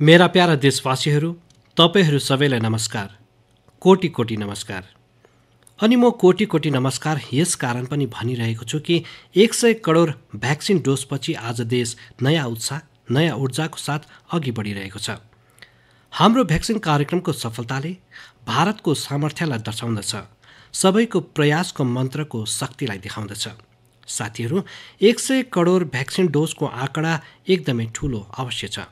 मेरा प्यारा देशवासीहरू तपाईँहरू सबैलाई नमस्कार कोटि कोटि नमस्कार अनि म कोटि कोटि नमस्कार यस कारण पनि भनिरहेको छु कि एक सय करोड भ्याक्सिन डोजपछि आज देश नयाँ उत्साह नयाँ ऊर्जाको साथ अघि बढिरहेको छ हाम्रो भ्याक्सिन कार्यक्रमको सफलताले भारतको सामर्थ्यलाई दर्शाउँदछ सबैको प्रयासको मन्त्रको शक्तिलाई देखाउँदछ साथीहरू एक सय करोड भ्याक्सिन डोजको आँकडा एकदमै ठुलो अवश्य छ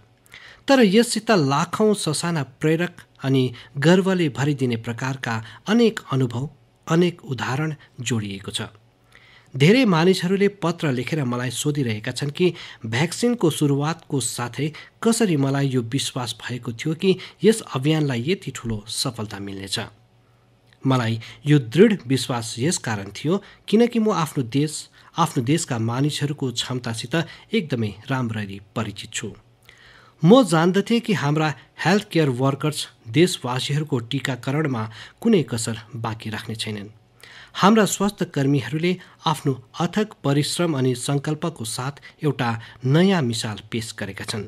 तर यससित लाखौँ ससाना प्रेरक अनि गर्वले भरिदिने प्रकारका अनेक अनुभव अनेक उदाहरण जोडिएको छ धेरै मानिसहरूले पत्र लेखेर मलाई सोधिरहेका छन् कि भ्याक्सिनको सुरुवातको साथै कसरी मलाई यो विश्वास भएको थियो कि यस अभियानलाई यति ठुलो सफलता मिल्नेछ मलाई यो दृढ विश्वास यस कारण थियो किनकि म आफ्नो देश आफ्नो देशका मानिसहरूको क्षमतासित एकदमै राम्ररी परिचित छु म जान्दथे कि हाम्रा हेल्थ केयर वर्कर्स देशवासीहरूको टिकाकरणमा कुनै कसर बाँकी राख्ने छैनन् हाम्रा स्वास्थ्य कर्मीहरूले आफ्नो अथक परिश्रम अनि सङ्कल्पको साथ एउटा नयाँ मिसाल पेश गरेका छन्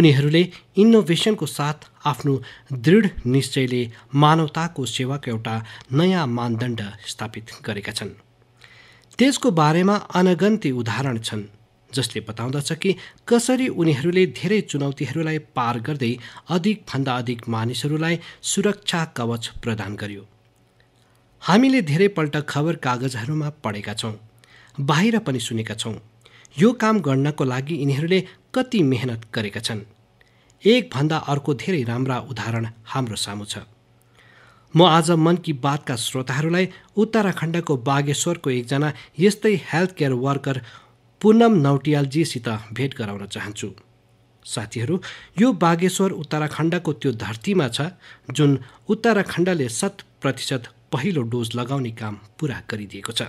उनीहरूले इनोभेसनको साथ आफ्नो दृढ निश्चयले मानवताको सेवाको एउटा नयाँ मानदण्ड स्थापित गरेका छन् त्यसको बारेमा अनगन्ती उदाहरण छन् जसले बताउँदछ कि कसरी उनीहरूले धेरै चुनौतीहरूलाई पार गर्दै अधिकभन्दा अधिक मानिसहरूलाई सुरक्षा कवच प्रदान गर्यो हामीले धेरैपल्ट खबर कागजहरूमा पढेका छौँ बाहिर पनि सुनेका छौँ यो काम गर्नको लागि यिनीहरूले कति मेहनत गरेका छन् एकभन्दा अर्को धेरै राम्रा उदाहरण हाम्रो सामु छ म आज मन की बातका श्रोताहरूलाई उत्तराखण्डको बागेश्वरको एकजना यस्तै हेल्थ केयर वर्कर पुनम नौटियालजीसित भेट गराउन चाहन्छु साथीहरू यो बागेश्वर उत्तराखण्डको त्यो धरतीमा छ जुन उत्तराखण्डले शत प्रतिशत पहिलो डोज लगाउने काम पुरा गरिदिएको छ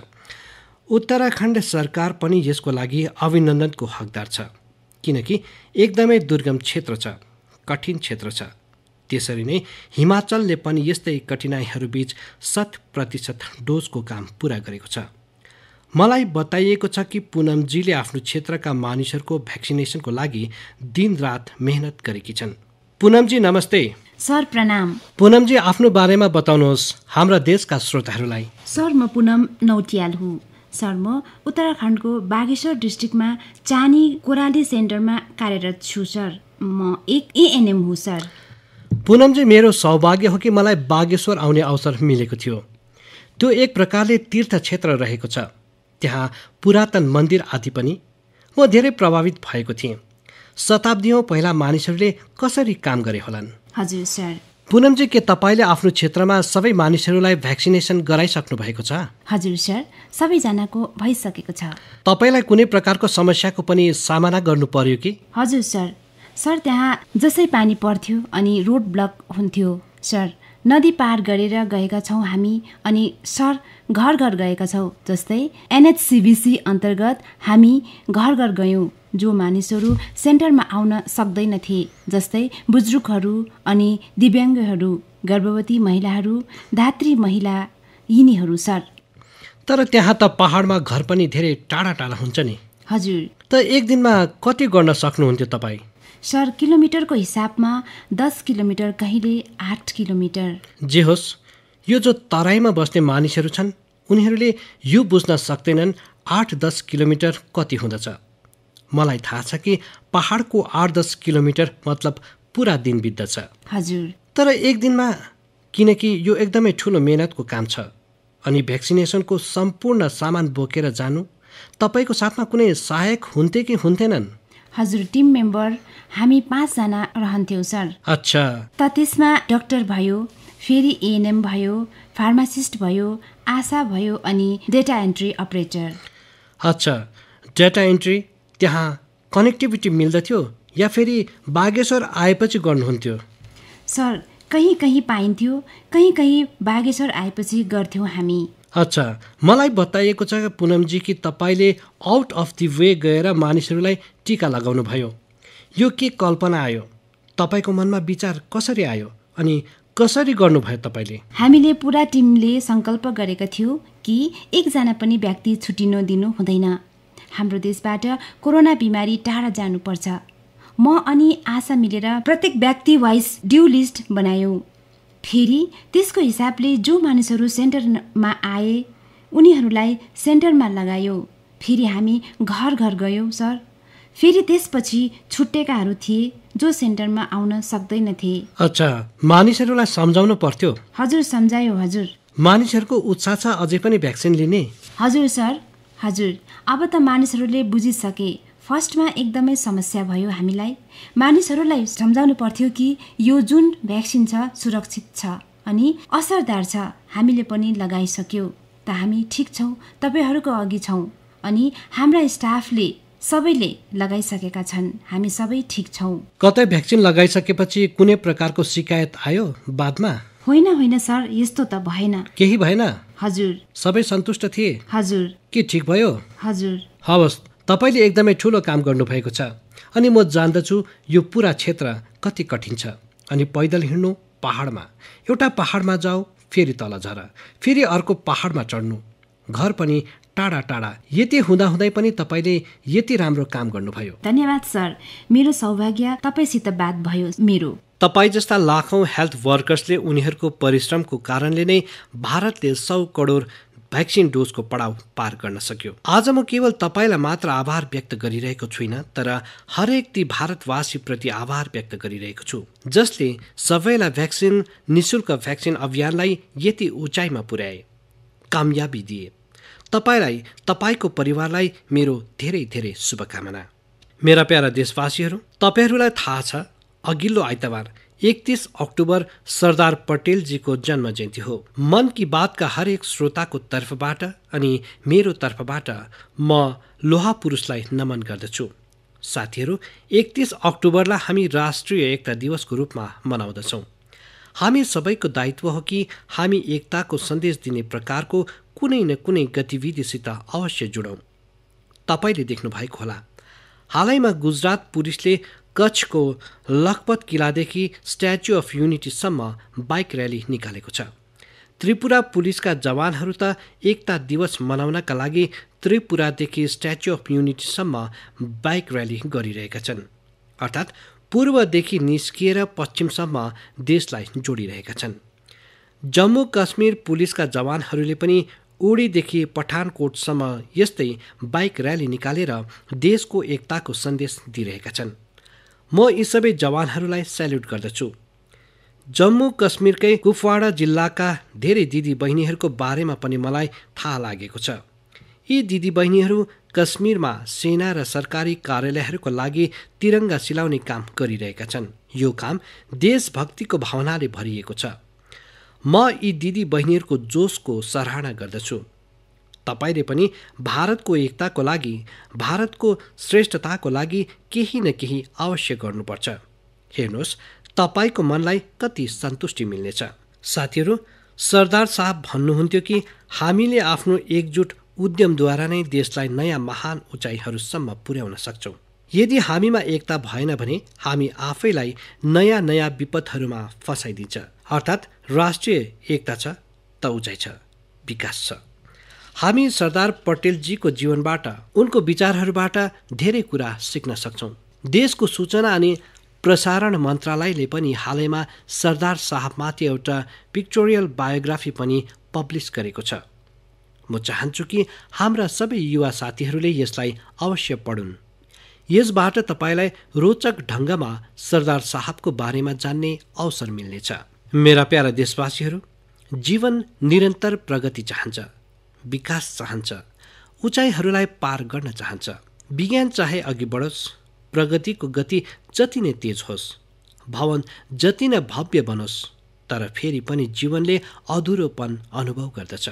उत्तराखण्ड सरकार पनि यसको लागि अभिनन्दनको हकदार छ किनकि एकदमै दुर्गम क्षेत्र छ कठिन क्षेत्र छ त्यसरी नै हिमाचलले पनि यस्तै कठिनाइहरूबीच शत प्रतिशत डोजको काम पुरा गरेको छ मलाई बताइएको छ कि पुनमजीले आफ्नो क्षेत्रका मानिसहरूको भ्याक्सिनेसनको लागि दिनरात मेहनत गरेकी छन् पुनमजी नमस्ते सर प्रणाम पुनमजी आफ्नो बारेमा बताउनुहोस् हाम्रा देशका श्रोताहरूलाई सर म पुनम नौटियाल हुँ सर म उत्तराखण्डको बागेश्वर डिस्ट्रिक्टमा चानी कोराली सेन्टरमा कार्यरत छु सर म एक एएनएम हुँ सर पुनमजी मेरो सौभाग्य हो कि मलाई बागेश्वर आउने अवसर मिलेको थियो त्यो एक प्रकारले तीर्थ क्षेत्र रहेको छ त्यहाँ पुरातन मन्दिर आदि पनि म धेरै प्रभावित भएको थिएँ शताब्दीमा पहिला मानिसहरूले कसरी काम गरे होलान् हजुर सर पुनमजी के तपाईँले आफ्नो क्षेत्रमा सबै मानिसहरूलाई भ्याक्सिनेसन गराइसक्नु भएको छ हजुर सर सबैजनाको भइसकेको छ तपाईँलाई कुनै प्रकारको समस्याको पनि सामना गर्नु पर्यो कि हजुर सर सर त्यहाँ जसै पानी पर्थ्यो अनि रोड ब्लक हुन्थ्यो सर नदी पार गरेर गएका छौँ हामी अनि सर घर घर गएका छौँ जस्तै एनएचसिबिसी अन्तर्गत हामी घर घर गयौँ जो मानिसहरू सेन्टरमा आउन सक्दैनथे जस्तै बुजुर्गहरू अनि दिव्याङ्गहरू गर्भवती महिलाहरू धात्री महिला यिनीहरू सर तर त्यहाँ त पहाडमा घर पनि धेरै टाढा टाढा हुन्छ नि हजुर त एक दिनमा कति गर्न सक्नुहुन्थ्यो तपाईँ सर किलोमिटरको हिसाबमा दस किलोमिटर कहिले आठ किलोमिटर जे होस् यो जो तराईमा बस्ने मानिसहरू छन् उनीहरूले यो बुझ्न सक्दैनन् आठ दस किलोमिटर कति हुँदछ मलाई थाहा छ कि पहाडको आठ दस किलोमिटर मतलब पुरा दिन बित्दछ हजुर तर एक दिनमा किनकि यो एकदमै ठुलो मेहनतको काम छ अनि भ्याक्सिनेसनको सम्पूर्ण सामान बोकेर जानु तपाईँको साथमा कुनै सहायक हुन्थे कि हुन्थेनन् हजुर टिम मेम्बर हामी पाँचजना रहन्थ्यौँ सर अच्छा त त्यसमा डक्टर भयो फेरि एएनएम भयो फार्मासिस्ट भयो आशा भयो अनि डेटा एन्ट्री अपरेटर अच्छा डेटा एन्ट्री त्यहाँ कनेक्टिभिटी मिल्दथ्यो या फेरि बागेश्वर आएपछि गर्नुहुन्थ्यो सर कहीँ कहीँ पाइन्थ्यो कहीँ कहीँ बागेश्वर आएपछि गर्थ्यौँ हामी अच्छा मलाई बताइएको छ पुनमजी कि तपाईँले आउट अफ दि वे गएर मानिसहरूलाई टिका लगाउनु भयो यो के कल्पना आयो तपाईँको मनमा विचार कसरी आयो अनि कसरी गर्नुभयो तपाईँले हामीले पुरा टिमले सङ्कल्प गरेको थियो कि एकजना पनि व्यक्ति छुट्टिन दिनु हुँदैन हाम्रो देशबाट कोरोना बिमारी टाढा जानुपर्छ म अनि आशा मिलेर प्रत्येक व्यक्ति वाइज ड्यु लिस्ट बनायौँ फेरि त्यसको हिसाबले जो मानिसहरू सेन्टरमा आए उनीहरूलाई सेन्टरमा लगायो फेरि हामी घर घर गयौँ सर फेरि त्यसपछि छुट्टेकाहरू थिए जो सेन्टरमा आउन सक्दैनथे अच्छा मानिसहरूलाई सम्झाउनु पर्थ्यो हजुर सम्झायो हजुर मानिसहरूको उत्साह छ अझै पनि भ्याक्सिन लिने हजुर सर हजुर अब त मानिसहरूले बुझिसके फर्स्टमा एकदमै समस्या भयो हामीलाई मानिसहरूलाई सम्झाउनु पर्थ्यो कि यो जुन भ्याक्सिन छ सुरक्षित छ अनि असरदार छ हामीले पनि लगाइसक्यो त हामी ठिक छौँ तपाईँहरूको अघि छौँ अनि हाम्रा स्टाफले सबैले लगाइसकेका छन् हामी सबै ठिक छौँ कतै भ्याक्सिन लगाइसकेपछि कुनै प्रकारको शिकायत आयो बादमा होइन होइन सर यस्तो त भएन केही भएन हजुर सबै सन्तुष्ट थिए हजुर के ठिक भयो हजुर हवस् तपाईँले एकदमै ठुलो काम गर्नुभएको छ अनि म जान्दछु यो पुरा क्षेत्र कति कठिन छ अनि पैदल हिँड्नु पहाडमा एउटा पहाडमा जाऊ फेरि तल झर फेरि अर्को पहाडमा चढ्नु घर पनि टाढा टाढा यति हुँदाहुँदै पनि तपाईँले यति राम्रो काम गर्नुभयो धन्यवाद सर मेरो सौभाग्य तपाईँसित बात भयो मेरो तपाईँ जस्ता लाखौँ हेल्थ वर्कर्सले उनीहरूको परिश्रमको कारणले नै भारतले सौ करोड भ्याक्सिन डोजको पडाउ पार गर्न सक्यो आज म केवल तपाईँलाई मात्र आभार व्यक्त गरिरहेको छुइनँ तर हरेक ती भारतवासीप्रति आभार व्यक्त गरिरहेको छु जसले सबैलाई भ्याक्सिन निशुल्क भ्याक्सिन अभियानलाई यति उचाइमा पुर्याए कामयाबी दिए तपाईँलाई तपाईँको परिवारलाई मेरो धेरै धेरै शुभकामना मेरा प्यारा देशवासीहरू तपाईँहरूलाई थाहा छ अघिल्लो आइतबार एकतिस अक्टोबर सरदार पटेलजीको जन्म जयन्ती हो मन की बातका हरेक श्रोताको तर्फबाट अनि मेरो तर्फबाट म लोहा पुरुषलाई नमन गर्दछु साथीहरू एकतिस अक्टोबरलाई हामी राष्ट्रिय एकता दिवसको रूपमा मनाउँदछौँ हामी सबैको दायित्व हो कि हामी एकताको सन्देश दिने प्रकारको कुनै न कुनै गतिविधिसित अवश्य जुडौँ तपाईँले देख्नुभएको होला हालैमा गुजरात पुलिसले कच्छको लखपत किल्लादेखि स्ट्याच्यु अफ युनिटीसम्म बाइक र्याली निकालेको छ त्रिपुरा पुलिसका जवानहरू त एकता दिवस मनाउनका लागि त्रिपुरादेखि स्ट्याच्यु अफ युनिटीसम्म बाइक र्याली गरिरहेका छन् अर्थात् पूर्वदेखि निस्किएर पश्चिमसम्म देशलाई जोडिरहेका छन् जम्मू कश्मीर पुलिसका जवानहरूले पनि उडीदेखि पठानकोटसम्म यस्तै बाइक र्याली निकालेर देशको एकताको सन्देश दिइरहेका छन् म यी सबै जवानहरूलाई सेल्युट गर्दछु जम्मू कश्मीरकै कुपवाडा जिल्लाका धेरै दिदी बहिनीहरूको बारेमा पनि मलाई थाहा लागेको छ यी दिदीबहिनीहरू कश्मीरमा सेना र सरकारी कार्यालयहरूको लागि तिरङ्गा सिलाउने काम गरिरहेका छन् यो काम देशभक्तिको भावनाले भरिएको छ म यी दिदीबहिनीहरूको जोसको सराहना गर्दछु तपाईँले पनि भारतको एकताको लागि भारतको श्रेष्ठताको लागि केही न केही अवश्य गर्नुपर्छ हेर्नुहोस् तपाईँको मनलाई कति सन्तुष्टि मिल्नेछ साथीहरू सरदार साहब भन्नुहुन्थ्यो कि हामीले आफ्नो एकजुट उद्यमद्वारा नै देशलाई नयाँ महान उचाइहरूसम्म पुर्याउन सक्छौँ यदि हामीमा एकता भएन भने हामी आफैलाई नयाँ नयाँ विपदहरूमा फसाइदिन्छ अर्थात् राष्ट्रिय एकता छ त उचाइ छ विकास छ हामी सरदार पटेलजीको जीवनबाट उनको विचारहरूबाट धेरै कुरा सिक्न सक्छौँ देशको सूचना अनि प्रसारण मन्त्रालयले पनि हालैमा सरदार साहबमाथि एउटा पिक्टोरियल बायोग्राफी पनि पब्लिस गरेको छ म चाहन्छु कि हाम्रा सबै युवा साथीहरूले यसलाई अवश्य पढुन् यसबाट तपाईँलाई रोचक ढङ्गमा सरदार साहबको बारेमा जान्ने अवसर मिल्नेछ मेरा प्यारा देशवासीहरू जीवन निरन्तर प्रगति चाहन्छ विकास चाहन्छ उचाइहरूलाई पार गर्न चाहन्छ विज्ञान चाहे अघि बढोस् प्रगतिको गति जति नै तेज होस् भवन जति नै भव्य बनोस् तर फेरि पनि जीवनले अधुरोपन अनुभव गर्दछ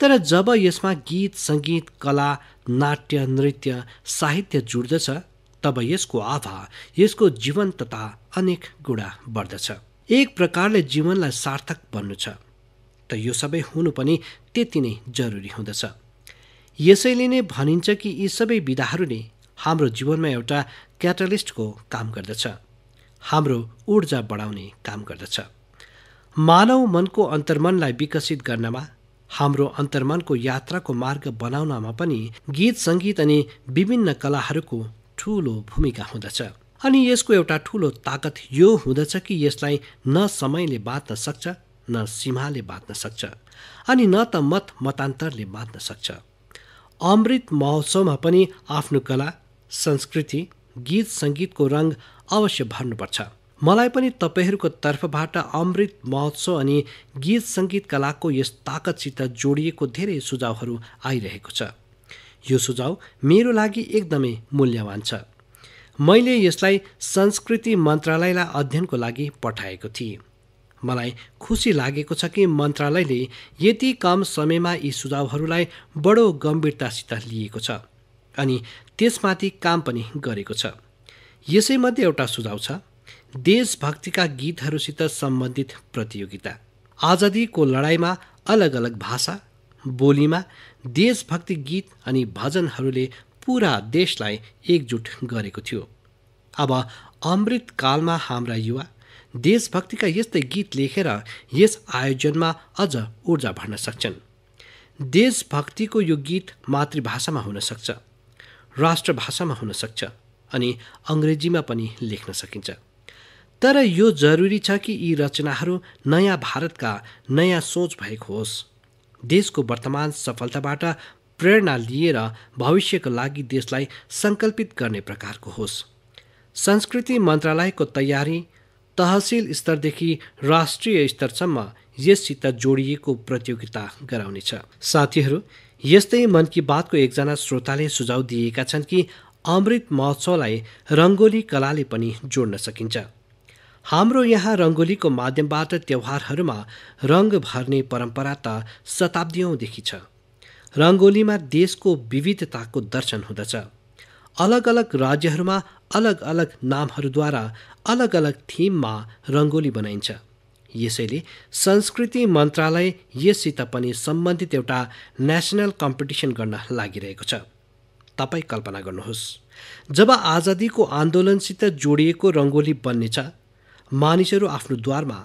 तर जब यसमा गीत सङ्गीत कला नाट्य नृत्य साहित्य जुड्दछ तब यसको आभा यसको जीवन तथा अनेक गुणा बढ्दछ एक प्रकारले जीवनलाई सार्थक बन्नु छ त यो सबै हुनु पनि त्यति नै जरुरी हुँदछ यसैले नै भनिन्छ कि यी सबै विधाहरू हाम्रो जीवनमा एउटा क्याटलिस्टको काम गर्दछ हाम्रो ऊर्जा बढाउने काम गर्दछ मानव मनको अन्तर्मनलाई विकसित गर्नमा हाम्रो अन्तर्मनको यात्राको मार्ग बनाउनमा पनि गीत सङ्गीत अनि विभिन्न कलाहरूको ठुलो भूमिका हुँदछ अनि यसको एउटा ठुलो ताकत यो हुँदछ कि यसलाई न समयले बाँच्न सक्छ न सीमाले बाँध्न सक्छ अनि न त मत मतान्तरले बाँध्न सक्छ अमृत महोत्सवमा पनि आफ्नो कला संस्कृति गीत सङ्गीतको रङ अवश्य भर्नुपर्छ मलाई पनि तपाईँहरूको तर्फबाट अमृत महोत्सव अनि गीत सङ्गीत कलाको यस ताकतसित जोडिएको धेरै सुझाउहरू आइरहेको छ यो सुझाव मेरो लागि एकदमै मूल्यवान छ मैले यसलाई संस्कृति मन्त्रालयलाई अध्ययनको लागि पठाएको थिएँ मलाई खुसी लागेको छ कि मन्त्रालयले यति कम समयमा यी सुझावहरूलाई बडो गम्भीरतासित लिएको छ अनि त्यसमाथि काम पनि गरेको छ यसैमध्ये एउटा सुझाव छ देशभक्तिका गीतहरूसित सम्बन्धित प्रतियोगिता आजादीको लडाइँमा अलग अलग भाषा बोलीमा देशभक्ति गीत अनि भजनहरूले पुरा देशलाई एकजुट गरेको थियो अब अमृतकालमा हाम्रा युवा देशभक्तिका यस्तै गीत लेखेर यस आयोजनमा अझ ऊर्जा भर्न सक्छन् देशभक्तिको यो गीत मातृभाषामा हुनसक्छ राष्ट्रभाषामा हुनसक्छ अनि अङ्ग्रेजीमा पनि लेख्न सकिन्छ तर यो जरुरी छ कि यी रचनाहरू नयाँ भारतका नयाँ सोच भएको होस् देशको वर्तमान सफलताबाट प्रेरणा लिएर भविष्यको लागि देशलाई सङ्कल्पित गर्ने प्रकारको होस् संस्कृति मन्त्रालयको तयारी तहसिल स्तरदेखि राष्ट्रिय स्तरसम्म यससित जोडिएको प्रतियोगिता गराउनेछ साथीहरू यस्तै मन मनकी बातको एकजना श्रोताले सुझाव दिएका छन् कि अमृत महोत्सवलाई रङ्गोली कलाले पनि जोड्न सकिन्छ हाम्रो यहाँ रङ्गोलीको माध्यमबाट त्यौहारहरूमा रङ भर्ने परम्परा त शताब्दीौँदेखि छ रङ्गोलीमा देशको विविधताको दर्शन हुँदछ अलग अलग राज्यहरूमा अलग अलग नामहरूद्वारा अलग अलग थिममा रङ्गोली बनाइन्छ यसैले संस्कृति मन्त्रालय यससित पनि सम्बन्धित एउटा नेसनल कम्पिटिसन गर्न लागिरहेको छ तपाईँ कल्पना गर्नुहोस् जब आजादीको आन्दोलनसित जोडिएको रङ्गोली बन्नेछ मानिसहरू आफ्नो द्वारमा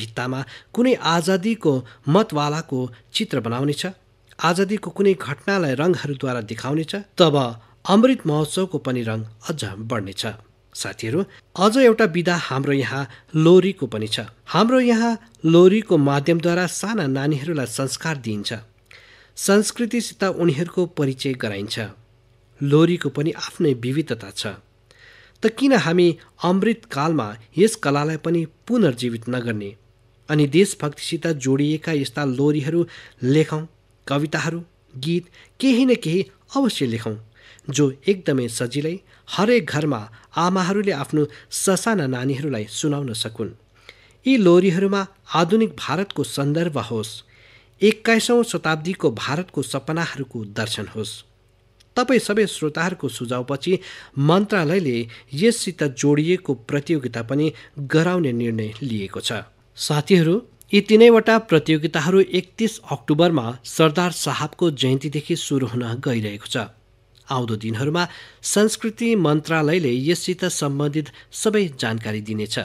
भित्तामा कुनै आजादीको मतवालाको चित्र बनाउनेछ आजादीको कुनै घटनालाई रङहरूद्वारा देखाउनेछ तब अमृत महोत्सवको पनि रङ अझ बढ्नेछ साथीहरू अझ एउटा विधा हाम्रो यहाँ लोरीको पनि छ हाम्रो यहाँ लोरीको माध्यमद्वारा साना नानीहरूलाई संस्कार दिइन्छ संस्कृतिसित उनीहरूको परिचय गराइन्छ लोरीको पनि आफ्नै विविधता छ त किन हामी अमृतकालमा यस कलालाई पनि पुनर्जीवित नगर्ने अनि देशभक्तिसित जोडिएका यस्ता लोरीहरू लेखौँ कविताहरू गीत केही न केही अवश्य लेखौँ जो एकदमै सजिलै हरेक घरमा आमाहरूले आफ्नो ससाना नानीहरूलाई सुनाउन सकुन् यी लोरीहरूमा आधुनिक भारतको सन्दर्भ होस् एक्काइसौँ शताब्दीको भारतको सपनाहरूको दर्शन होस् तपाईँ सबै श्रोताहरूको सुझावपछि मन्त्रालयले यससित जोडिएको प्रतियोगिता पनि गराउने निर्णय लिएको छ साथीहरू यी तिनैवटा प्रतियोगिताहरू एकतिस अक्टोबरमा सरदार साहबको जयन्तीदेखि सुरु हुन गइरहेको छ आउँदो दिनहरूमा संस्कृति मन्त्रालयले यससित सम्बन्धित सबै जानकारी दिनेछ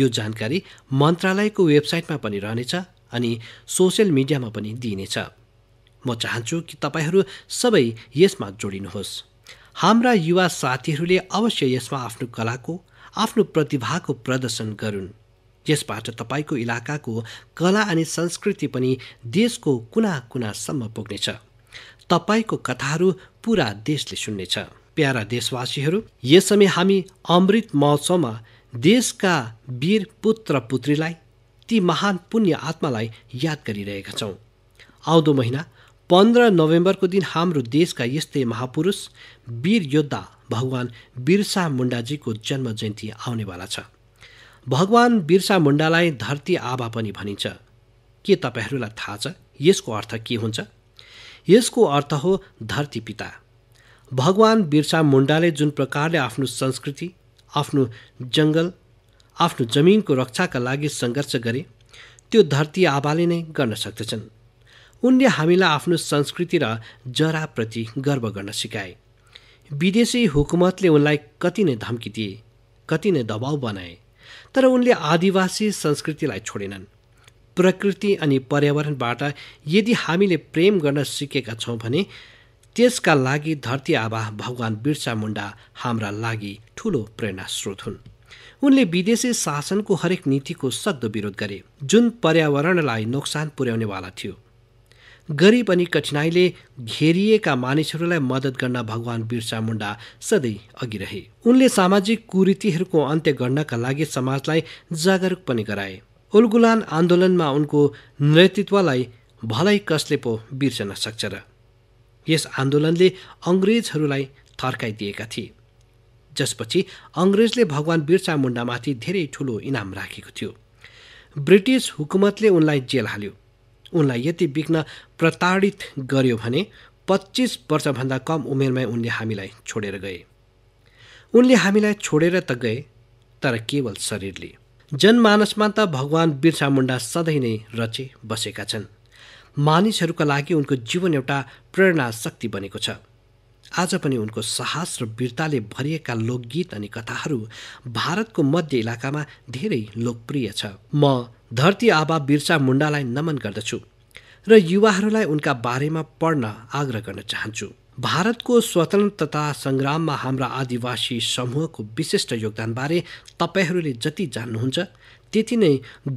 यो जानकारी मन्त्रालयको वेबसाइटमा पनि रहनेछ अनि सोसियल मिडियामा पनि दिइनेछ म चाहन्छु कि तपाईँहरू सबै यसमा जोडिनुहोस् हाम्रा युवा साथीहरूले अवश्य यसमा आफ्नो कलाको आफ्नो प्रतिभाको प्रदर्शन गरून् यसबाट तपाईँको इलाकाको कला अनि संस्कृति पनि देशको कुना कुनासम्म पुग्नेछ तपाईँको कथाहरू पुरा देशले सुन्नेछ प्यारा देशवासीहरू यस समय हामी अमृत महोत्सवमा देशका वीर पुत्र पुत्रीलाई ती महान पुण्य आत्मालाई याद गरिरहेका छौँ आउँदो महिना पन्ध्र नोभेम्बरको दिन हाम्रो देशका यस्तै महापुरुष वीर योद्धा भगवान् बिरसा मुन्डाजीको जन्म जयन्ती आउनेवाला छ भगवान् बिरसा मुन्डालाई धरती आभा पनि भनिन्छ के तपाईँहरूलाई थाहा छ यसको अर्थ के हुन्छ यसको अर्थ हो धरती पिता भगवान बिर्सा मुन्डाले जुन प्रकारले आफ्नो संस्कृति आफ्नो जङ्गल आफ्नो जमिनको रक्षाका लागि सङ्घर्ष गरे त्यो धरती आबाले नै गर्न सक्दछन् उनले हामीलाई आफ्नो संस्कृति र जराप्रति गर्व गर्न सिकाए विदेशी हुकुमतले उनलाई कति नै धम्की दिए कति नै दबाउ बनाए तर उनले आदिवासी संस्कृतिलाई छोडेनन् प्रकृति अनि पर्यावरणबाट यदि हामीले प्रेम गर्न सिकेका छौँ भने त्यसका लागि धरती आबा भगवान बिर्सा मुन्डा हाम्रा लागि ठूलो प्रेरणा स्रोत हुन् उनले विदेशी शासनको हरेक नीतिको सक्दो विरोध गरे जुन पर्यावरणलाई नोक्सान पुर्याउनेवाला थियो गरिब अनि कठिनाईले घेरिएका मानिसहरूलाई मद्दत गर्न भगवान बिर्सा मुन्डा सधैँ अघि रहे उनले सामाजिक कुरीतिहरूको अन्त्य गर्नका लागि समाजलाई जागरूक पनि गराए उल्गुलान आन्दोलनमा उनको नेतृत्वलाई भलै कसले पो बिर्सन सक्छ र यस आन्दोलनले अङ्ग्रेजहरूलाई थर्काइदिएका थिए जसपछि अङ्ग्रेजले भगवान बिर्सा मुन्डामाथि धेरै ठुलो इनाम राखेको थियो ब्रिटिस हुकुमतले उनलाई जेल हाल्यो उनलाई यति बिग्न प्रताडित गर्यो भने पच्चिस वर्षभन्दा कम उमेरमै उनले हामीलाई छोडेर गए उनले हामीलाई छोडेर त गए तर केवल शरीरले जनमानसमा त भगवान् बिर्सा मुन्डा सधैँ नै रचे बसेका छन् मानिसहरूका लागि उनको जीवन एउटा प्रेरणा शक्ति बनेको छ आज पनि उनको साहस र वीरताले भरिएका लोकगीत अनि कथाहरू भारतको मध्य इलाकामा धेरै लोकप्रिय छ म धरती आबा बिर्सा मुन्डालाई नमन गर्दछु र युवाहरूलाई उनका बारेमा पढ्न आग्रह गर्न चाहन्छु भारतको स्वतन्त्रता सङ्ग्राममा हाम्रा आदिवासी समूहको विशिष्ट योगदानबारे तपाईँहरूले जति जान्नुहुन्छ त्यति नै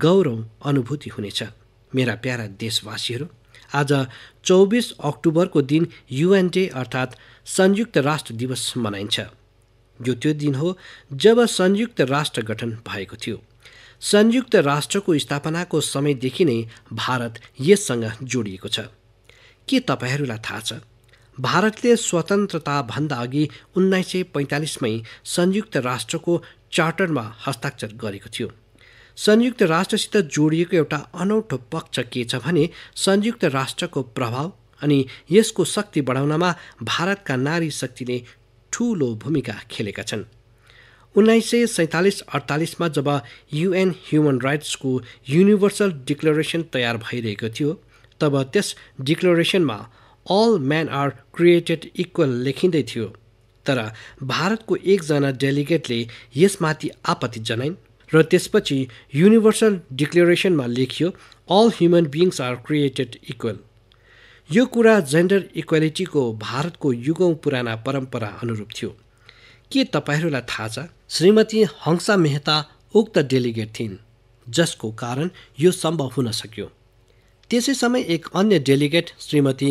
गौरव अनुभूति हुनेछ मेरा प्यारा देशवासीहरू आज चौबिस अक्टोबरको दिन युएन डे अर्थात् संयुक्त राष्ट्र दिवस मनाइन्छ यो त्यो दिन हो जब संयुक्त राष्ट्र गठन भएको थियो संयुक्त राष्ट्रको स्थापनाको समयदेखि नै भारत यससँग जोडिएको छ के तपाईँहरूलाई थाहा छ भारतले स्वतन्त्रताभन्दा अघि उन्नाइस सय पैँतालिसमै संयुक्त राष्ट्रको चार्टरमा हस्ताक्षर गरेको थियो संयुक्त राष्ट्रसित जोडिएको एउटा अनौठो पक्ष के छ भने संयुक्त राष्ट्रको प्रभाव अनि यसको शक्ति बढाउनमा भारतका नारी शक्तिले ठूलो भूमिका खेलेका छन् उन्नाइस सय सैँतालिस अडतालिसमा जब युएन ह्युमन राइट्सको युनिभर्सल डिक्लोरेसन तयार भइरहेको थियो तब त्यस डिक्लोरेसनमा all man are created equal लेखिँदै थियो तर भारतको एकजना डेलिगेटले यसमाथि आपत्ति जनाइन् र त्यसपछि युनिभर्सल डिक्लेरेसनमा लेखियो all human beings are created equal यो कुरा जेन्डर इक्वालिटीको भारतको युगौँ पुराना परम्परा अनुरूप थियो के तपाईँहरूलाई थाहा छ श्रीमती हंसा मेहता उक्त डेलिगेट थिइन् जसको कारण यो सम्भव हुन सक्यो त्यसै समय एक अन्य डेलिगेट श्रीमती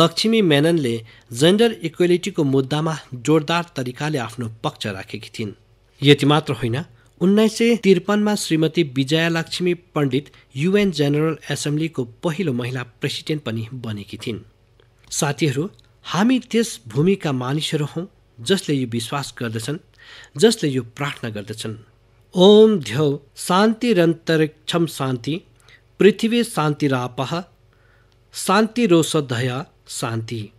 लक्ष्मी मेननले जेन्डर इक्वेलिटीको मुद्दामा जोरदार तरिकाले आफ्नो पक्ष राखेकी थिइन् यति मात्र होइन उन्नाइस सय त्रिपन्नमा श्रीमती विजयालक्ष्मी पण्डित युएन जेनरल एसेम्ब्लीको पहिलो महिला प्रेसिडेन्ट पनि बनेकी थिइन् साथीहरू हामी त्यस भूमिका मानिसहरू हौ जसले यो विश्वास गर्दछन् जसले यो प्रार्थना गर्दछन् ओम ध्यौ शान्तिरन्तरिक्षम शान्ति पृथ्वी शान्ति राप शान्ति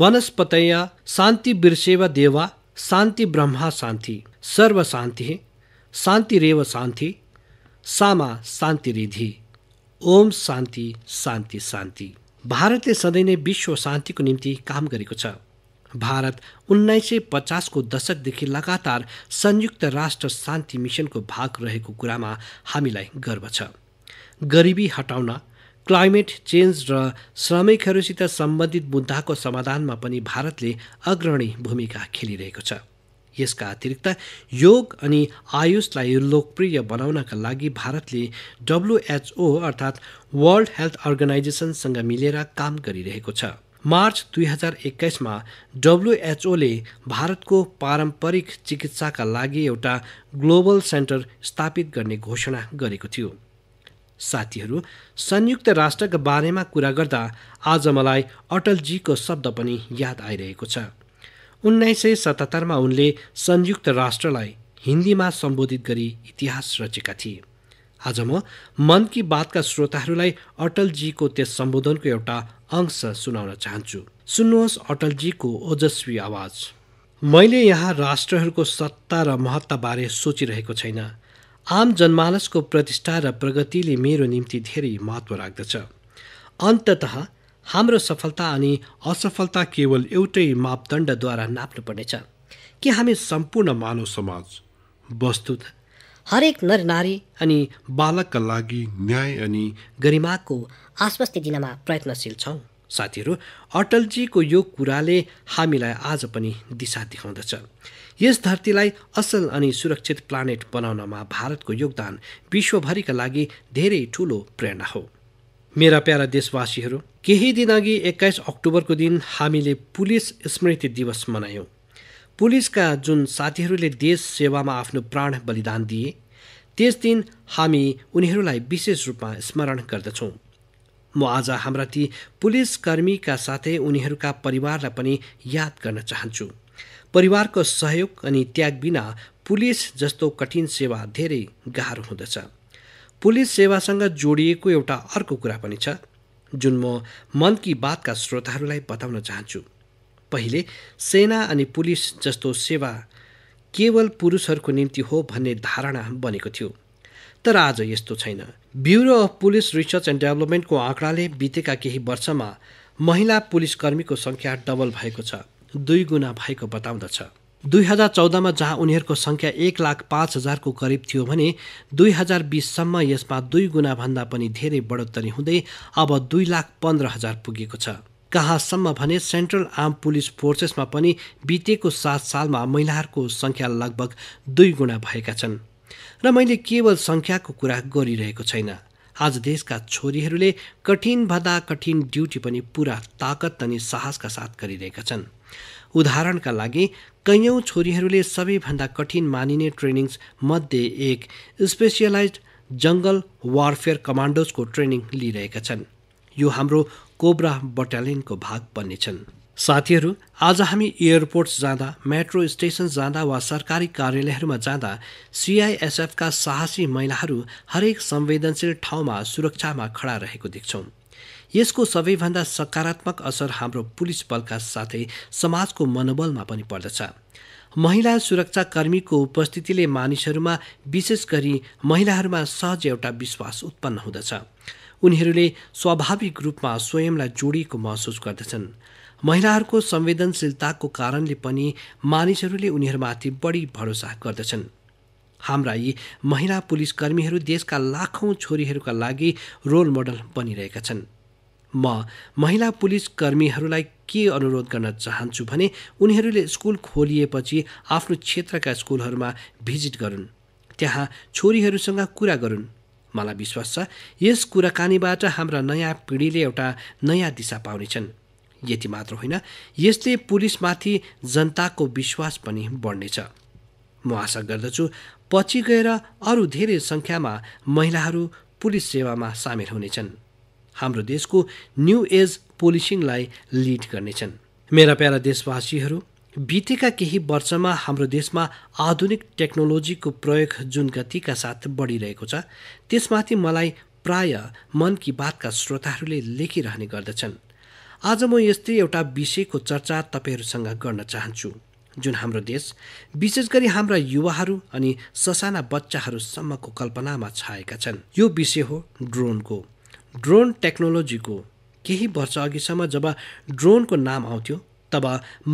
वनस्पतया शान्ति बिर्सेव देवा शान्ति ब्रह्मा शान्ति सर्वशान्ति शान्तिरेव शान्ति रेव शान्ति सामा शान्ति रिधि ओम शान्ति शान्ति शान्ति भारतले सधैँ नै विश्व शान्तिको निम्ति काम गरेको छ भारत उन्नाइस सय पचासको दशकदेखि लगातार संयुक्त राष्ट्र शान्ति मिसनको भाग रहेको कुरामा हामीलाई गर्व छ गरिबी हटाउन क्लाइमेट चेन्ज र श्रमिकहरूसित सम्बन्धित मुद्दाको समाधानमा पनि भारतले अग्रणी भूमिका खेलिरहेको छ यसका अतिरिक्त योग अनि आयुषलाई लोकप्रिय बनाउनका लागि भारतले डब्लुएचओ अर्थात् वर्ल्ड हेल्थ अर्गनाइजेसनसँग मिलेर काम गरिरहेको छ मार्च दुई हजार एक्काइसमा डब्लुएचओले भारतको पारम्परिक चिकित्साका लागि एउटा ग्लोबल सेन्टर स्थापित गर्ने घोषणा गरेको थियो साथीहरू संयुक्त राष्ट्रका बारेमा कुरा गर्दा आज मलाई अटलजीको शब्द पनि याद आइरहेको छ उन्नाइस सय सतहत्तरमा उनले संयुक्त राष्ट्रलाई हिन्दीमा सम्बोधित गरी इतिहास रचेका थिए आज म मन की बातका श्रोताहरूलाई अटलजीको त्यस सम्बोधनको एउटा अंश सुनाउन चाहन्छु सुन्नुहोस् अटलजीको ओजस्वी आवाज मैले यहाँ राष्ट्रहरूको सत्ता र महत्त्वबारे सोचिरहेको छैन आम जनमानसको प्रतिष्ठा र प्रगतिले मेरो निम्ति धेरै महत्त्व राख्दछ अन्तत हाम्रो सफलता अनि असफलता केवल एउटै मापदण्डद्वारा नाप्नु पर्नेछ कि हामी सम्पूर्ण मानव समाज वस्तु हरेक नर नारी अनि बालकका लागि न्याय अनि गरिमाको आश्वस्ति दिनमा प्रयत्नशील छौँ साथीहरू अटलजीको यो कुराले हामीलाई आज पनि दिशा देखाउँदछ यस धरतीलाई असल अनि सुरक्षित प्लानेट बनाउनमा भारतको योगदान विश्वभरिका लागि धेरै ठूलो प्रेरणा हो मेरा प्यारा देशवासीहरू केही दिन अघि एक्काइस अक्टोबरको दिन हामीले पुलिस स्मृति दिवस मनायौँ पुलिसका जुन साथीहरूले देश सेवामा आफ्नो प्राण बलिदान दिए त्यस दिन हामी उनीहरूलाई विशेष रूपमा स्मरण गर्दछौँ म आज हाम्रा ती पुलिसकर्मीका साथै उनीहरूका परिवारलाई पनि याद गर्न चाहन्छु परिवारको सहयोग अनि त्याग बिना पुलिस जस्तो कठिन सेवा धेरै गाह्रो हुँदछ पुलिस सेवासँग जोडिएको एउटा अर्को कुरा पनि छ जुन म मन कि बातका श्रोताहरूलाई बताउन चाहन्छु पहिले सेना अनि पुलिस जस्तो सेवा केवल पुरुषहरूको निम्ति हो भन्ने धारणा बनेको थियो तर आज यस्तो छैन bureau of police research and डेभलपमेन्टको आँकडाले बितेका केही वर्षमा महिला पुलिसकर्मीको सङ्ख्या डबल भएको छ दुई गुणा भएको बताउँदछ दुई हजार चौधमा जहाँ उनीहरूको सङ्ख्या एक लाख पाँच हजारको करिब थियो भने दुई हजार बिससम्म यसमा दुई भन्दा पनि धेरै बढोत्तरी हुँदै अब दुई लाख पन्ध्र हजार पुगेको छ कहाँसम्म भने सेन्ट्रल आर्म पुलिस फोर्सेसमा पनि बितेको सात सालमा महिलाहरूको सङ्ख्या लगभग दुई गुणा भएका छन् र मैले केवल सङ्ख्याको कुरा गरिरहेको छैन आज देशका छोरीहरूले कठिन भन्दा कठिन ड्युटी पनि पुरा ताकत अनि साहसका साथ गरिरहेका छन् उदाहरणका लागि कैयौँ छोरीहरूले सबैभन्दा कठिन मानिने ट्रेनिङ्स मध्ये एक स्पेसियलाइज जङ्गल वारफेयर कमान्डोजको ट्रेनिङ लिइरहेका छन् यो हाम्रो कोब्रा बटालियनको भाग बन्नेछन् साथीहरू आज हामी एयरपोर्ट्स जाँदा मेट्रो स्टेसन जाँदा वा सरकारी कार्यालयहरूमा जाँदा सिआइएसएफका साहसी महिलाहरू हरेक संवेदनशील ठाउँमा सुरक्षामा खडा रहेको देख्छौँ यसको सबैभन्दा सकारात्मक असर हाम्रो पुलिस बलका साथै समाजको मनोबलमा पनि पर्दछ महिला सुरक्षाकर्मीको उपस्थितिले मानिसहरूमा विशेष गरी महिलाहरूमा सहज एउटा विश्वास उत्पन्न हुँदछ उनीहरूले स्वाभाविक रूपमा स्वयंलाई जोडिएको महसुस गर्दछन् महिलाहरूको संवेदनशीलताको कारणले पनि मानिसहरूले उनीहरूमाथि बढी भरोसा गर्दछन् हाम्रा यी महिला पुलिसकर्मीहरू देशका लाखौँ छोरीहरूका लागि रोल मोडल बनिरहेका छन् म महिला पुलिस कर्मीहरूलाई के अनुरोध गर्न चाहन्छु भने उनीहरूले स्कुल खोलिएपछि आफ्नो क्षेत्रका स्कुलहरूमा भिजिट गरून् त्यहाँ छोरीहरूसँग कुरा गरून् मलाई विश्वास छ यस कुराकानीबाट हाम्रा नयाँ पिँढीले एउटा नयाँ दिशा पाउनेछन् यति मात्र होइन यसले पुलिसमाथि जनताको विश्वास पनि बढ्नेछ म आशा गर्दछु पछि गएर अरू धेरै सङ्ख्यामा महिलाहरू पुलिस सेवामा सामेल हुनेछन् हाम्रो देशको न्यू एज पोलिसिङलाई लिड गर्नेछन् मेरा प्यारा देशवासीहरू बितेका केही वर्षमा हाम्रो देशमा आधुनिक टेक्नोलोजीको प्रयोग जुन गतिका साथ बढिरहेको छ त्यसमाथि मलाई प्राय मन कि बातका श्रोताहरूले लेखिरहने गर्दछन् आज म यस्तै एउटा विषयको चर्चा तपाईँहरूसँग गर्न चाहन्छु जुन हाम्रो देश विशेष गरी हाम्रा युवाहरू अनि ससाना बच्चाहरूसम्मको कल्पनामा छाएका छन् यो विषय हो ड्रोनको ड्रोन टेक्नोलोजीको केही वर्ष अघिसम्म जब ड्रोनको नाम आउँथ्यो तब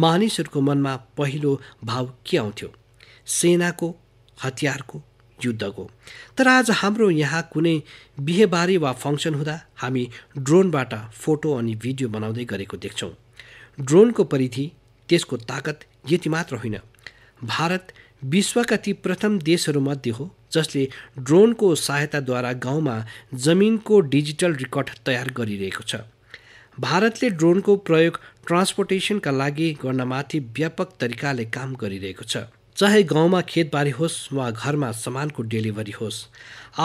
मानिसहरूको मनमा पहिलो भाव के आउँथ्यो सेनाको हतियारको युद्धको तर आज हाम्रो यहाँ कुनै बिहेबारी वा फङ्सन हुँदा हामी ड्रोनबाट फोटो अनि भिडियो बनाउँदै गरेको देख्छौँ ड्रोनको परिधि त्यसको ताकत यति मात्र होइन भारत विश्वका ती प्रथम देशहरूमध्ये हो जसले ड्रोनको सहायताद्वारा गाउँमा जमिनको डिजिटल रेकर्ड तयार गरिरहेको छ भारतले ड्रोनको प्रयोग ट्रान्सपोर्टेसनका लागि गर्नमाथि व्यापक तरिकाले काम गरिरहेको छ चाहे गाउँमा खेतबारी होस् वा घरमा सामानको डेलिभरी होस्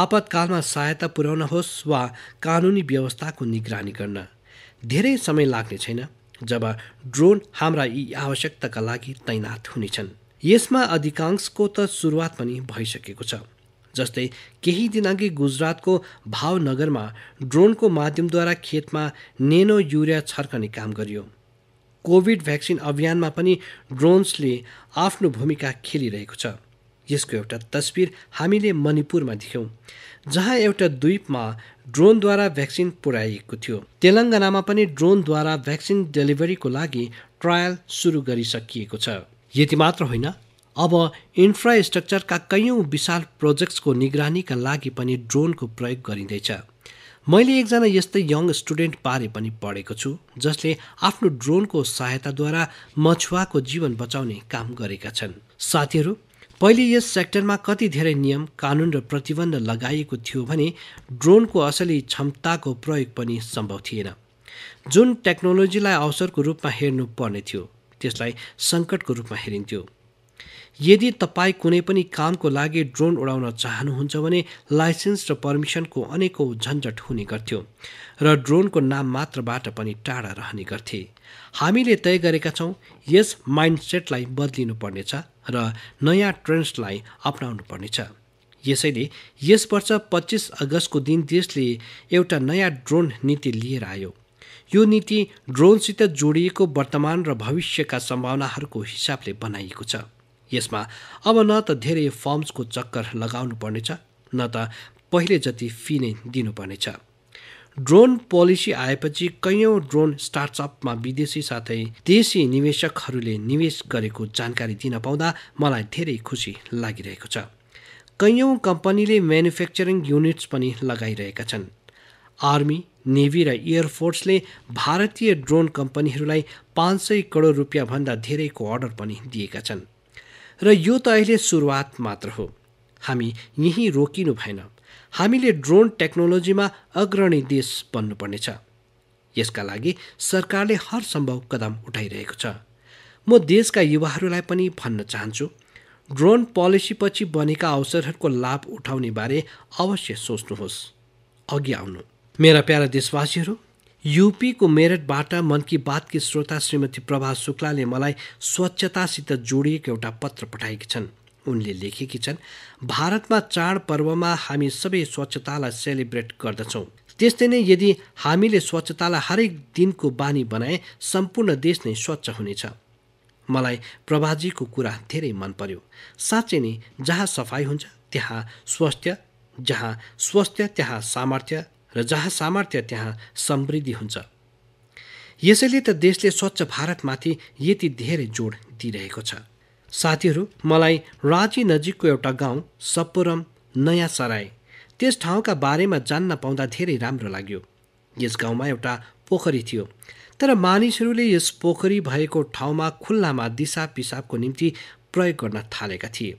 आपतकालमा सहायता पुर्याउन होस् वा कानुनी व्यवस्थाको निगरानी गर्न धेरै समय लाग्ने छैन जब ड्रोन हाम्रा यी आवश्यकताका लागि तैनात हुनेछन् यसमा अधिकांशको त सुरुवात पनि भइसकेको छ जस्तै केही दिनअघि गुजरातको भावनगरमा ड्रोनको माध्यमद्वारा खेतमा नेनो युरिया छर्कने काम गरियो कोभिड भ्याक्सिन अभियानमा पनि ड्रोन्सले आफ्नो भूमिका खेलिरहेको छ यसको एउटा तस्विर हामीले मणिपुरमा देख्यौँ जहाँ एउटा द्वीपमा ड्रोनद्वारा भ्याक्सिन पुर्याइएको थियो तेलङ्गानामा पनि ड्रोनद्वारा भ्याक्सिन डेलिभरीको लागि ट्रायल सुरु गरिसकिएको छ यति मात्र होइन अब इन्फ्रास्ट्रक्चरका कैयौँ विशाल प्रोजेक्ट्सको निगरानीका लागि पनि ड्रोनको प्रयोग गरिँदैछ मैले एकजना यस्तै यङ स्टुडेन्ट बारे पनि पढेको छु जसले आफ्नो ड्रोनको सहायताद्वारा मछुवाको जीवन बचाउने काम गरेका छन् साथीहरू पहिले यस सेक्टरमा कति धेरै नियम कानुन र प्रतिबन्ध लगाइएको थियो भने ड्रोनको असली क्षमताको प्रयोग पनि सम्भव थिएन जुन टेक्नोलोजीलाई अवसरको रूपमा हेर्नु पर्ने थियो त्यसलाई सङ्कटको रूपमा हेरिन्थ्यो यदि तपाईँ कुनै पनि कामको लागि ड्रोन उडाउन चाहनुहुन्छ भने लाइसेन्स र पर्मिसनको अनेकौँ झन्झट हुने गर्थ्यो र ड्रोनको नाम मात्रबाट पनि टाढा रहने गर्थे हामीले तय गरेका छौँ यस माइन्डसेटलाई पर्नेछ र नयाँ ट्रेन्ड्सलाई पर्नेछ यसैले यस वर्ष पच्चिस अगस्तको दिन देशले एउटा नयाँ ड्रोन नीति लिएर आयो यो नीति ड्रोनसित जोडिएको वर्तमान र भविष्यका सम्भावनाहरूको हिसाबले बनाइएको छ यसमा अब न त धेरै फर्म्सको चक्कर लगाउनु पर्नेछ न त पहिले जति फी नै दिनुपर्नेछ ड्रोन पोलिसी आएपछि कैयौँ ड्रोन स्टार्टअपमा विदेशी साथै देशी निवेशकहरूले निवेश गरेको जानकारी दिन पाउँदा मलाई धेरै खुसी लागिरहेको छ कैयौँ कम्पनीले म्यानुफ्याक्चरिङ युनिट्स पनि लगाइरहेका छन् आर्मी नेभी र एयरफोर्सले भारतीय ड्रोन कम्पनीहरूलाई पाँच सय करोड रुपियाँभन्दा धेरैको अर्डर पनि दिएका छन् र यो त अहिले सुरुवात मात्र हो हामी यहीँ रोकिनु भएन हामीले ड्रोन टेक्नोलोजीमा अग्रणी देश बन्नुपर्नेछ यसका लागि सरकारले हर सम्भव कदम उठाइरहेको छ म देशका युवाहरूलाई पनि भन्न चाहन्छु ड्रोन पोलिसीपछि बनेका अवसरहरूको लाभ उठाउने बारे अवश्य सोच्नुहोस् अघि आउनु मेरा प्यारा देशवासीहरू युपीको मेरठबाट मन की बातकी श्रोता श्रीमती प्रभा शुक्लाले मलाई स्वच्छतासित जोडिएको एउटा पत्र पठाएकी छन् उनले लेखेकी छन् भारतमा चाडपर्वमा हामी सबै स्वच्छतालाई सेलिब्रेट गर्दछौँ त्यस्तै नै यदि हामीले स्वच्छतालाई हरेक दिनको बानी बनाए सम्पूर्ण देश नै स्वच्छ हुनेछ मलाई प्रभाजीको कुरा धेरै मन पर्यो साँच्चै नै जहाँ सफाइ हुन्छ त्यहाँ स्वास्थ्य जहाँ स्वास्थ्य त्यहाँ सामर्थ्य र जहाँ सामर्थ्य त्यहाँ समृद्धि हुन्छ यसैले त देशले स्वच्छ भारतमाथि यति धेरै जोड दिइरहेको छ साथीहरू मलाई राँची नजिकको एउटा गाउँ सप्पुरम नयाँ सराय त्यस ठाउँका बारेमा जान्न पाउँदा धेरै राम्रो लाग्यो यस गाउँमा एउटा पोखरी थियो तर मानिसहरूले यस पोखरी भएको ठाउँमा खुल्लामा दिसा पिसाबको निम्ति प्रयोग गर्न थालेका थिए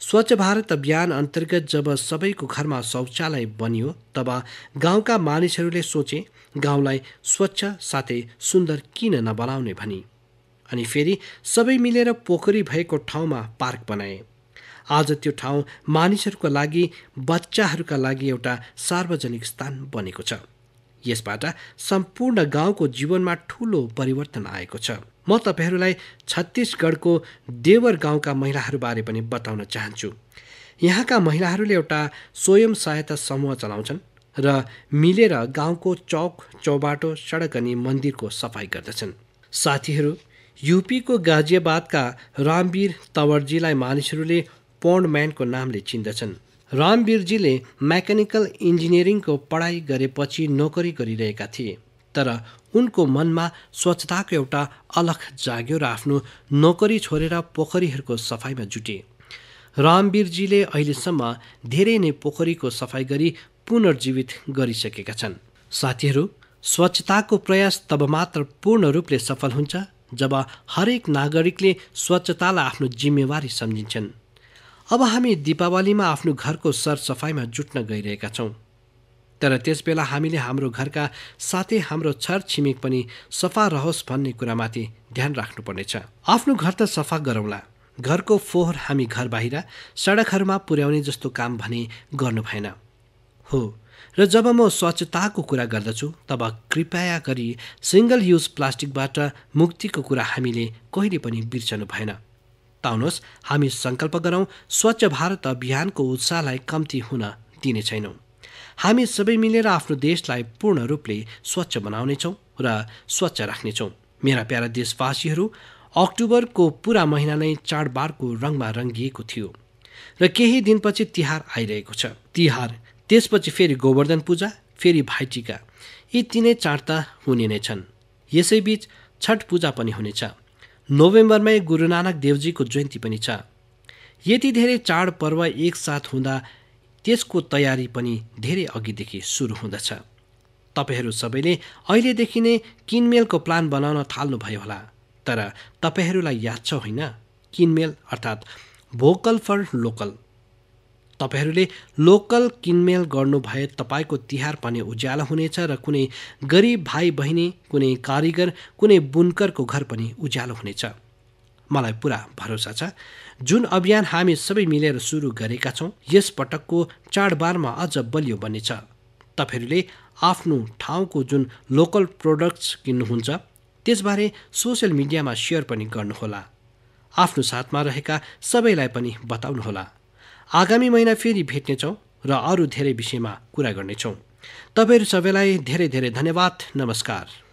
स्वच्छ भारत अभियान अन्तर्गत जब सबैको घरमा शौचालय बनियो तब गाउँका मानिसहरूले सोचे गाउँलाई स्वच्छ साथै सुन्दर किन नबनाउने भनी अनि फेरि सबै मिलेर पोखरी भएको ठाउँमा पार्क बनाए आज त्यो ठाउँ मानिसहरूको लागि बच्चाहरूका लागि एउटा सार्वजनिक स्थान बनेको छ यसबाट सम्पूर्ण गाउँको जीवनमा ठुलो परिवर्तन आएको छ म तपाईँहरूलाई छत्तिसगढको देवर गाउँका महिलाहरूबारे पनि बताउन चाहन्छु यहाँका महिलाहरूले एउटा स्वयं सहायता समूह चलाउँछन् र मिलेर गाउँको चौक चौबाटो सडक अनि मन्दिरको सफाई गर्दछन् साथीहरू युपीको गाजियाबादका रामवीर तवरजीलाई मानिसहरूले म्यानको नामले चिन्दछन् रामवीरजीले मेकानिकल इन्जिनियरिङको पढाइ गरेपछि नोकरी गरिरहेका थिए तर उनको मनमा स्वच्छताको एउटा अलख जाग्यो र आफ्नो नोकरी छोडेर पोखरीहरूको सफाइमा जुटे रामवीरजीले अहिलेसम्म धेरै नै पोखरीको सफाई गरी पुनर्जीवित गरिसकेका छन् साथीहरू स्वच्छताको प्रयास तब मात्र पूर्ण रूपले सफल हुन्छ जब हरेक नागरिकले स्वच्छतालाई आफ्नो जिम्मेवारी सम्झिन्छन् अब हामी दिपावलीमा आफ्नो घरको सरसफाइमा जुट्न गइरहेका छौँ तर त्यसबेला हामीले हाम्रो घरका साथै हाम्रो छरछिमेक पनि सफा रहोस् भन्ने कुरामाथि ध्यान राख्नुपर्नेछ आफ्नो घर त सफा गरौँला घरको फोहोर हामी घर बाहिर सडकहरूमा पुर्याउने जस्तो काम भने गर्नु भएन हो र जब म स्वच्छताको कुरा गर्दछु तब कृपया गरी सिङ्गल युज प्लास्टिकबाट मुक्तिको कुरा हामीले कहिले पनि बिर्सनु भएन ताउनुहोस् हामी सङ्कल्प गरौँ स्वच्छ भारत अभियानको उत्साहलाई कम्ती हुन दिने छैनौँ हामी सबै मिलेर आफ्नो देशलाई पूर्ण रूपले स्वच्छ बनाउनेछौँ र स्वच्छ राख्नेछौँ मेरा प्यारा देशवासीहरू अक्टोबरको पुरा महिना नै चाडबाडको रङमा रङ्गिएको थियो र केही दिनपछि तिहार आइरहेको छ तिहार त्यसपछि फेरि गोवर्धन पूजा फेरि भाइटिका यी तिनै चाड त हुने नै छन् यसैबीच छठ पूजा पनि हुनेछ नोभेम्बरमै गुरु नानक देवजीको जयन्ती पनि छ यति धेरै चाडपर्व एकसाथ हुँदा त्यसको तयारी पनि धेरै अघिदेखि सुरु हुँदछ तपाईँहरू सबैले अहिलेदेखि नै किनमेलको प्लान बनाउन थाल्नुभयो होला तर तपाईँहरूलाई याद छ होइन किनमेल अर्थात् भोकल फर लोकल तपाईँहरूले लोकल किनमेल गर्नुभए तपाईँको तिहार पनि उज्यालो हुनेछ र कुनै गरिब भाइ बहिनी कुनै कारिगर कुनै बुनकरको घर पनि उज्यालो हुनेछ मलाई पुरा भरोसा छ जुन अभियान हामी सबै मिलेर सुरु गरेका छौँ यस पटकको चाडबाडमा अझ बलियो बनेछ तपाईँहरूले आफ्नो ठाउँको जुन लोकल प्रोडक्ट्स किन्नुहुन्छ त्यसबारे सोसियल मिडियामा सेयर पनि गर्नुहोला आफ्नो साथमा रहेका सबैलाई पनि बताउनुहोला आगामी महिना फेरि भेट्नेछौँ र अरू धेरै विषयमा कुरा गर्नेछौँ तपाईँहरू सबैलाई धेरै धेरै धन्यवाद नमस्कार